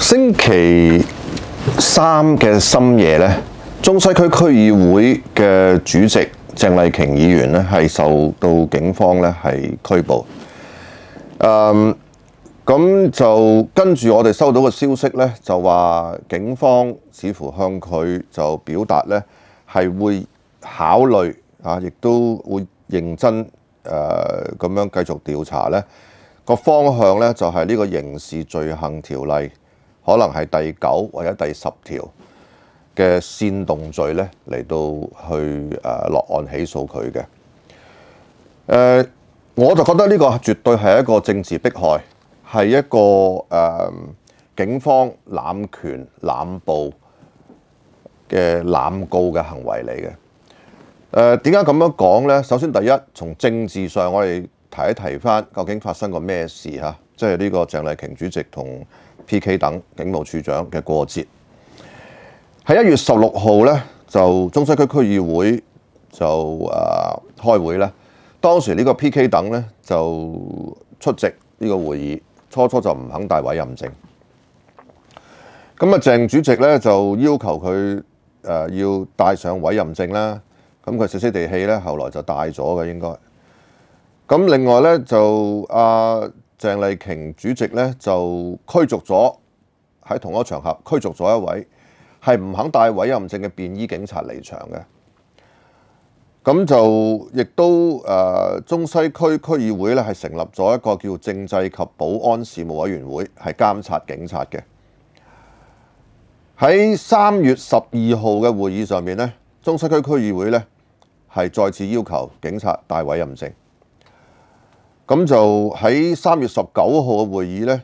星期三嘅深夜咧，中西区区议会嘅主席郑丽琼议员咧系受到警方咧系拘捕。嗯，咁就跟住我哋收到嘅消息咧，就话警方似乎向佢就表达咧系会考虑啊，亦都会认真诶咁样继续调查咧个方向咧就系呢个刑事罪行条例。可能係第九或者第十條嘅煽動罪咧嚟到去誒落案起訴佢嘅。誒我就覺得呢個絕對係一個政治迫害，係一個誒警方濫權濫暴嘅濫告嘅行為嚟嘅。誒點解咁樣講呢？首先第一，從政治上，我哋提一提翻究竟發生過咩事嚇，即係呢個鄭麗瓊主席同。P. K. 等警務處長嘅過節，喺一月十六號咧，就中西區區議會就誒開會咧。當時呢個 P. K. 等咧就出席呢個會議，初初就唔肯帶委任證。咁啊，鄭主席咧就要求佢誒要帶上委任證啦。咁佢死死地氣咧，後來就帶咗嘅應該。咁另外咧就啊。郑丽琼主席咧就驱逐咗喺同一场合驱逐咗一位系唔肯帶委任证嘅便衣警察离场嘅，咁就亦都诶中西区区议会咧系成立咗一个叫政制及保安事务委员会，系监察警察嘅。喺三月十二号嘅会议上面咧，中西区区议会咧系再次要求警察帶委任证。咁就喺三月十九號嘅會議咧，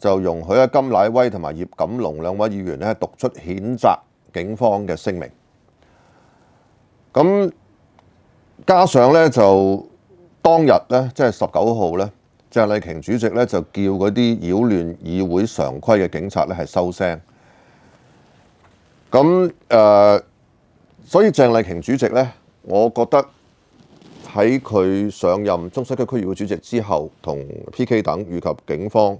就容許阿金乃威同埋葉錦龍兩位議員咧讀出譴責警方嘅聲明。咁加上咧就當日咧，即係十九號咧，鄭麗瓊主席咧就叫嗰啲擾亂議會常規嘅警察咧係收聲。咁誒，所以鄭麗瓊主席咧，我覺得。喺佢上任中西區區議會主席之後，同 P K 等以及警方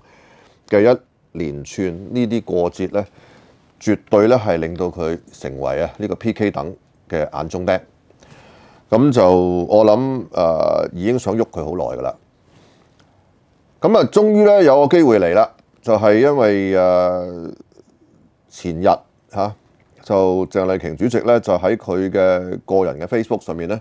嘅一連串呢啲過節咧，絕對咧係令到佢成為啊呢個 P K 等嘅眼中釘。咁就我諗誒已經想喐佢好耐噶啦。咁啊，終於咧有個機會嚟啦，就係因為誒前日嚇就鄭麗瓊主席咧就喺佢嘅個人嘅 Facebook 上面咧。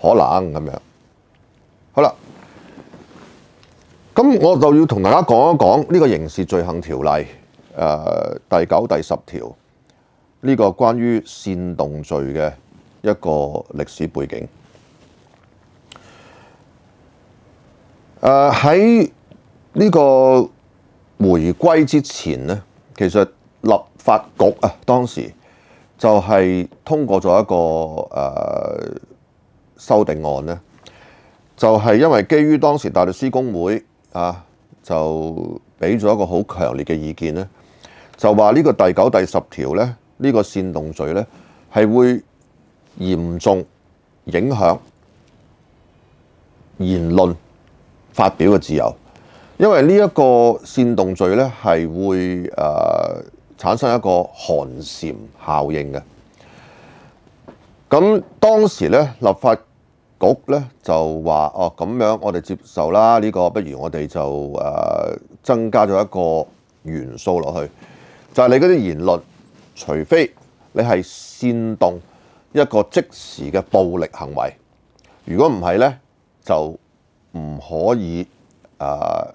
可能咁樣，好啦，咁我就要同大家講一講呢個刑事罪行條例誒第九、第十條呢個關於煽動罪嘅一個歷史背景。誒喺呢個回歸之前咧，其實立法局啊當時就係通過咗一個誒。修訂案呢，就係因為基於當時大律師公會啊，就俾咗一個好強烈嘅意見呢就話呢個第九、第十條呢，呢個煽動罪呢，係會嚴重影響言論發表嘅自由，因為呢一個煽動罪呢，係會誒產生一個寒蟬效應嘅。咁當時咧立法。局咧就話哦咁樣，我哋接受啦。呢個不如我哋就誒增加咗一個元素落去，就係你嗰啲言論，除非你係煽動一個即時嘅暴力行為，如果唔係咧，就唔可以誒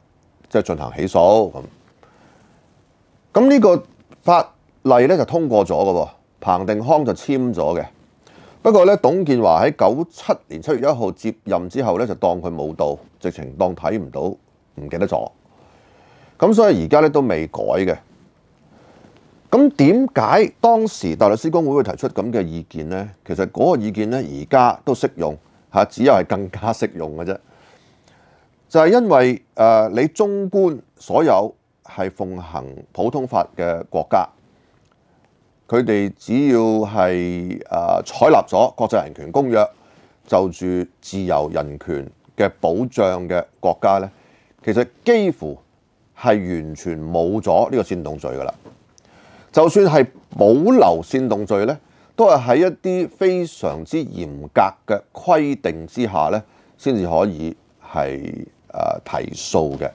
即係進行起訴。咁咁呢個法例咧就通過咗嘅，彭定康就簽咗嘅。不過咧，董建華喺九七年七月一號接任之後咧，就當佢冇到，直情當睇唔到，唔記得咗。咁所以而家咧都未改嘅。咁點解當時大律師公會會提出咁嘅意見呢？其實嗰個意見咧，而家都適用只有係更加適用嘅啫。就係因為誒，你中觀所有係奉行普通法嘅國家。佢哋只要係誒採納咗國際人權公約，就住自由人權嘅保障嘅國家咧，其實幾乎係完全冇咗呢個煽動罪噶啦。就算係保留煽動罪咧，都係喺一啲非常之嚴格嘅規定之下咧，先至可以係誒提訴嘅。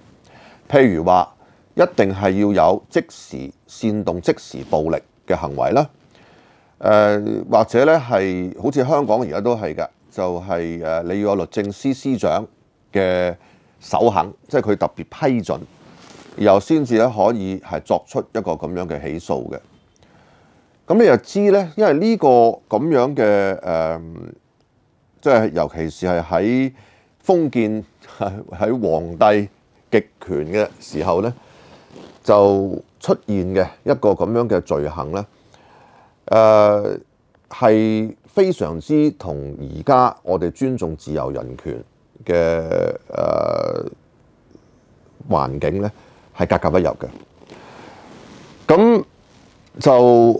譬如話，一定係要有即時煽動、即時暴力。嘅行為啦，誒或者咧係好似香港而家都係嘅，就係誒你要有律政司司長嘅首肯，即係佢特別批准，然後先至咧可以係作出一個咁樣嘅起訴嘅。咁你又知咧？因為呢個咁樣嘅誒，即係尤其是係喺封建 喺皇帝極權嘅時候咧。就出現嘅一個咁樣嘅罪行咧，誒係非常之同而家我哋尊重自由人權嘅誒環境咧係格格不入嘅。咁就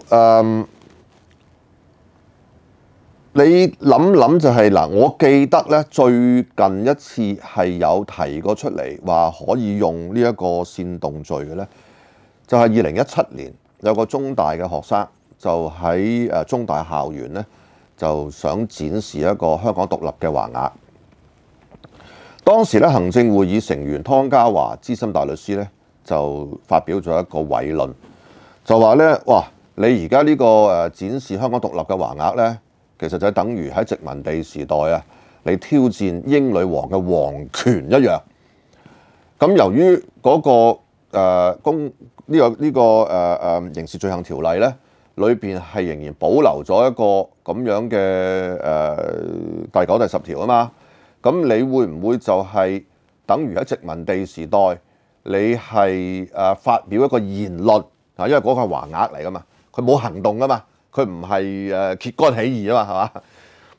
誒。你諗諗就係嗱，我記得咧，最近一次係有提過出嚟話可以用呢一個煽動罪嘅咧，就係二零一七年有個中大嘅學生就喺中大校園咧，就想展示一個香港獨立嘅橫額。當時咧，行政會議成員湯家華資深大律師咧就發表咗一個毀論，就話咧哇，你而家呢個展示香港獨立嘅橫額咧？其实就等于喺殖民地时代啊，你挑战英女王嘅皇权一样。咁由于嗰个诶公呢个呢个诶诶刑事罪行条例咧，里边系仍然保留咗一个咁样嘅诶第九、第十条啊嘛。咁你会唔会就系等于喺殖民地时代，你系诶发表一个言论啊？因为嗰个橫额嚟噶嘛，佢冇行动噶嘛。佢唔係誒揭竿起義啊嘛，係嘛？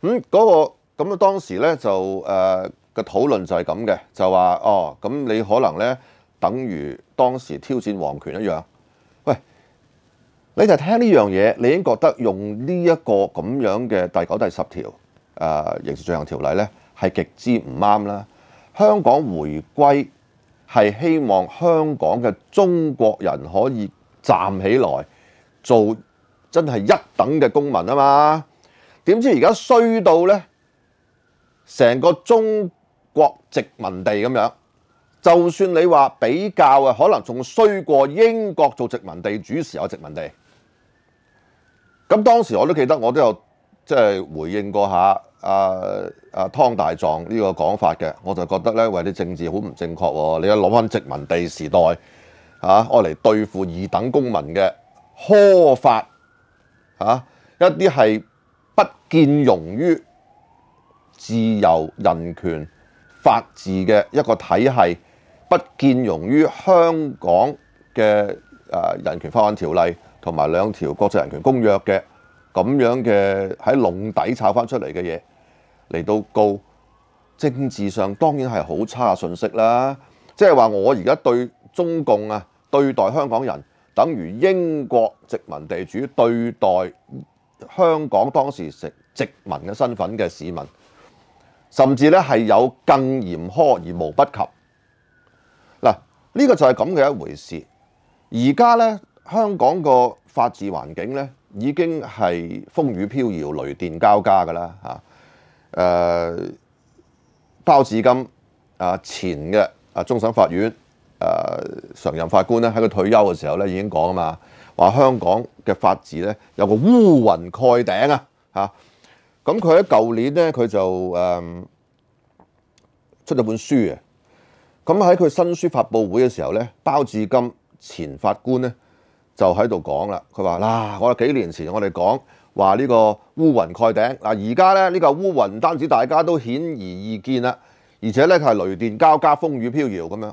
咁嗰個咁啊當時咧就誒個討論就係咁嘅，就話哦咁你可能咧等於當時挑戰皇權一樣。喂，你就聽呢樣嘢，你已經覺得用呢一個咁樣嘅第九、第十條誒刑事罪行條例咧係極之唔啱啦。香港回歸係希望香港嘅中國人可以站起來做。真係一等嘅公民啊嘛！點知而家衰到呢，成個中國殖民地咁樣，就算你話比較啊，可能仲衰過英國做殖民地主時候殖民地。咁當時我都記得，我都有即係回應過下阿阿湯大壯呢個講法嘅，我就覺得呢，喂啲政治好唔正確喎，你攞翻殖民地時代啊，嚟對付二等公民嘅苛法。嚇！一啲係不见容於自由、人權、法治嘅一個體系，不见容於香港嘅誒人權法案條例同埋兩條國際人權公約嘅咁樣嘅喺籠底炒翻出嚟嘅嘢嚟到告政治上當然係好差信息啦！即係話我而家對中共啊，對待香港人。等於英國殖民地主對待香港當時成殖民嘅身份嘅市民，甚至咧係有更嚴苛而無不及。嗱，呢個就係咁嘅一回事。而家咧，香港個法治環境咧已經係風雨飄搖、雷電交加噶啦。嚇，誒，包志金啊，前嘅啊，終審法院。誒常任法官咧喺佢退休嘅時候咧已經講啊嘛，話香港嘅法治咧有個烏雲蓋頂啊嚇。咁佢喺舊年咧佢就誒出咗本書啊。咁喺佢新書發布會嘅時候咧，包志金前法官咧就喺度講啦。佢話嗱，我幾年前我哋講話呢個烏雲蓋頂嗱，而家咧呢個烏雲單止大家都顯而易見啦，而且咧佢係雷電交加、風雨飄搖咁樣。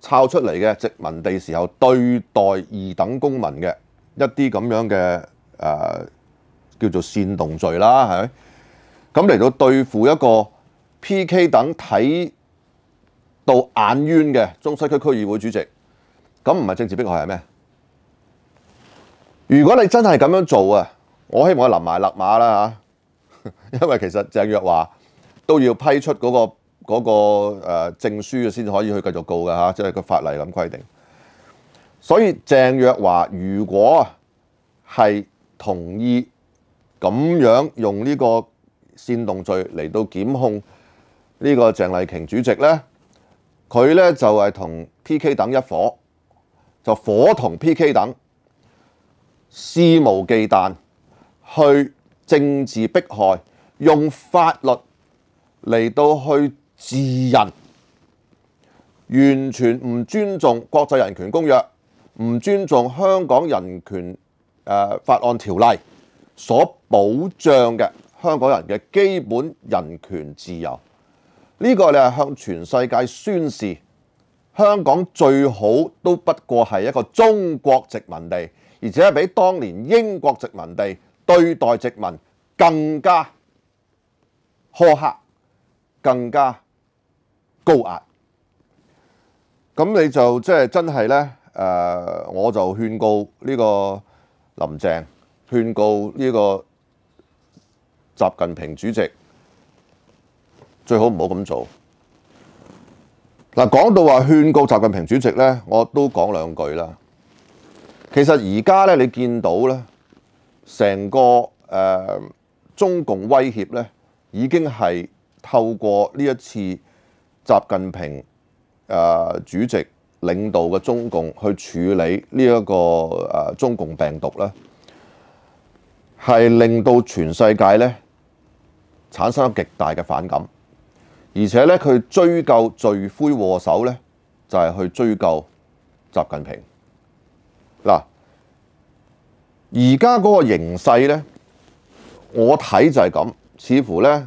抄出嚟嘅殖民地時候對待二等公民嘅一啲咁樣嘅誒叫做煽動罪啦，係咁嚟到對付一個 P K 等睇到眼冤嘅中西區區議會主席，咁唔係政治迫害係咩？如果你真係咁樣做啊，我希望臨埋立馬啦吓，因為其實鄭若華都要批出嗰個。嗰個誒證書先可以去繼續告嘅嚇，即係個法例咁規定。所以鄭若華如果係同意咁樣用呢個煽動罪嚟到檢控呢個鄭麗瓊主席咧，佢咧就係同 P K 等一伙，就伙同 P K 等肆無忌憚去政治迫害，用法律嚟到去。自人完全唔尊重國際人權公約，唔尊重香港人權誒法案條例所保障嘅香港人嘅基本人權自由。呢個你係向全世界宣示，香港最好都不過係一個中國殖民地，而且比當年英國殖民地對待殖民更加苛刻，更加。高壓咁你就即系真系咧？誒，我就勸告呢個林鄭，勸告呢個習近平主席，最好唔好咁做嗱。講到話勸告習近平主席咧，我都講兩句啦。其實而家咧，你見到咧，成個誒中共威脅咧，已經係透過呢一次。習近平誒主席領導嘅中共去處理呢一個誒中共病毒咧，係令到全世界咧產生極大嘅反感，而且咧佢追究罪魁禍首咧就係去追究習近平。嗱，而家嗰個形勢咧，我睇就係咁，似乎咧。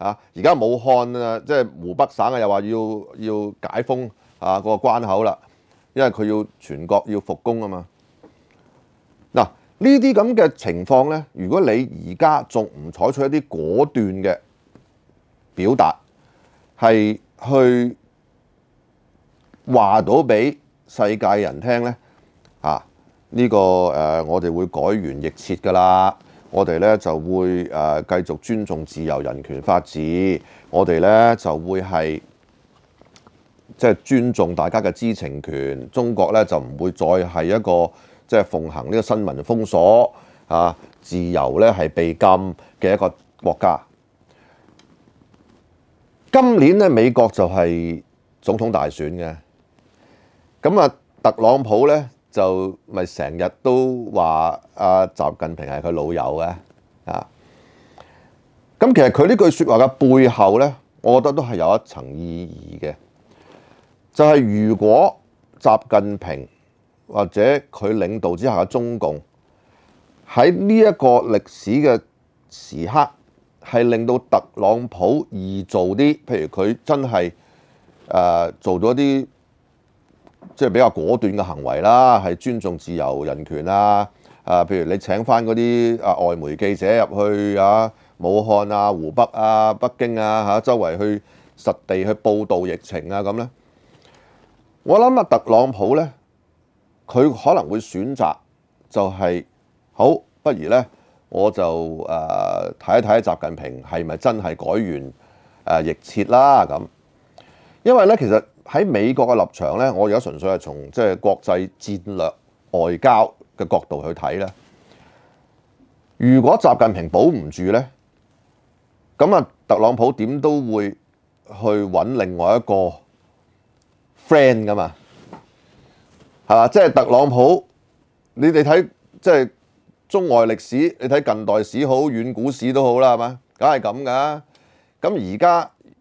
啊！而家武漢啊，即係湖北省啊，又話要要解封啊個關口啦，因為佢要全國要復工啊嘛。嗱，呢啲咁嘅情況咧，如果你而家仲唔採取一啲果斷嘅表達，係去話到俾世界人聽咧，啊呢個誒我哋會改弦易設噶啦。我哋咧就會誒繼續尊重自由、人權、法治。我哋咧就會係即係尊重大家嘅知情權。中國咧就唔會再係一個即係奉行呢個新聞封鎖啊，自由咧係被禁嘅一個國家。今年咧美國就係總統大選嘅，咁啊特朗普咧。就咪成日都話阿習近平係佢老友嘅啊！咁其實佢呢句説話嘅背後咧，我覺得都係有一層意義嘅。就係如果習近平或者佢領導之下嘅中共喺呢一個歷史嘅時刻，係令到特朗普易做啲，譬如佢真係誒做咗啲。即係比較果斷嘅行為啦，係尊重自由、人權啊！啊，譬如你請翻嗰啲啊外媒記者入去啊，武漢啊、湖北啊、北京啊嚇，周圍去實地去報道疫情啊咁咧。我諗啊，特朗普咧，佢可能會選擇就係好，不如咧，我就誒睇一睇習近平係咪真係改完誒易撤啦咁。因為咧，其實。喺美國嘅立場咧，我而家純粹係從即係國際戰略外交嘅角度去睇咧。如果習近平保唔住咧，咁啊特朗普點都會去揾另外一個 friend 噶嘛？係嘛？即係特朗普，你哋睇即係中外歷史，你睇近代史好、遠古史都好啦，係嘛？梗係咁噶。咁而家。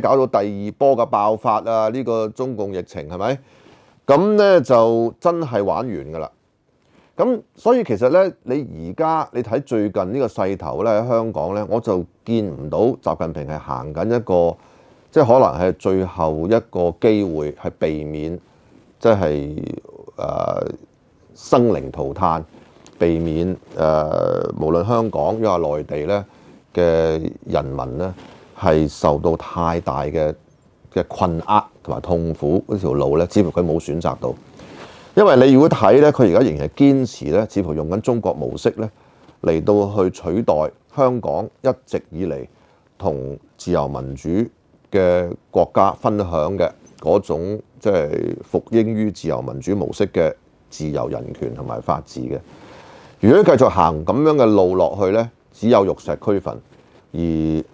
搞到第二波嘅爆發啊！呢個中共疫情係咪？咁咧就真係玩完㗎啦。咁所以其實咧，你而家你睇最近呢個勢頭咧喺香港咧，我就見唔到習近平係行緊一個，即係可能係最後一個機會係避免，即係誒生靈塗炭，避免誒無論香港又或內地咧嘅人民咧。係受到太大嘅嘅困壓同埋痛苦嗰條路咧，似乎佢冇選擇到，因為你如果睇咧，佢而家仍然係堅持咧，似乎用緊中國模式咧嚟到去取代香港一直以嚟同自由民主嘅國家分享嘅嗰種即係服膺於自由民主模式嘅自由人權同埋法治嘅。如果繼續行咁樣嘅路落去咧，只有玉石俱分而。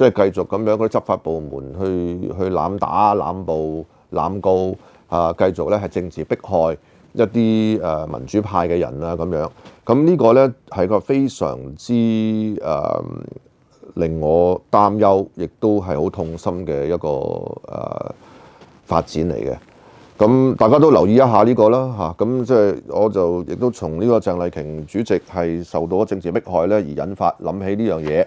即係繼續咁樣，嗰啲執法部門去去濫打、濫捕、濫告啊，繼續咧係政治迫害一啲誒民主派嘅人啦，咁樣咁呢個咧係個非常之誒令我擔憂，亦都係好痛心嘅一個誒發展嚟嘅。咁大家都留意一下呢個啦嚇。咁即係我就亦都從呢個鄭麗瓊主席係受到政治迫害咧而引發諗起呢樣嘢。